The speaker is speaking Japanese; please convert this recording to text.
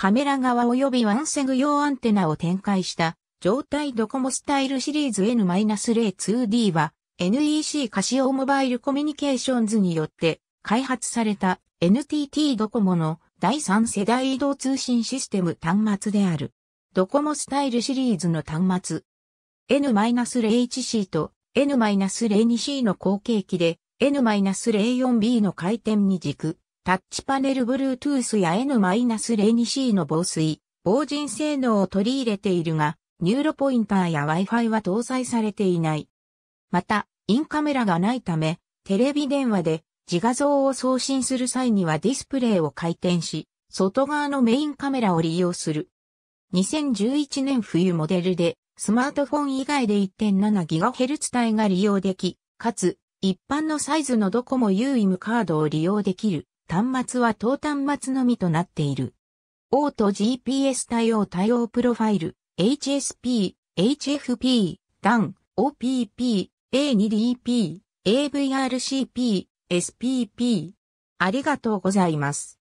カメラ側及びワンセグ用アンテナを展開した状態ドコモスタイルシリーズ N-02D は NEC カシオモバイルコミュニケーションズによって開発された NTT ドコモの第3世代移動通信システム端末である。ドコモスタイルシリーズの端末 N-01C と N-02C の後継機で N-04B の回転に軸タッチパネル Bluetooth や N-02C の防水、防塵性能を取り入れているが、ニューロポインターや Wi-Fi は搭載されていない。また、インカメラがないため、テレビ電話で自画像を送信する際にはディスプレイを回転し、外側のメインカメラを利用する。2011年冬モデルで、スマートフォン以外で 1.7GHz 帯が利用でき、かつ、一般のサイズのドコモ UIM カードを利用できる。端末は当端末のみとなっている。オート GPS 対応対応プロファイル、HSP、HFP、DAN、OPP、A2DP、AVRCP、SPP。ありがとうございます。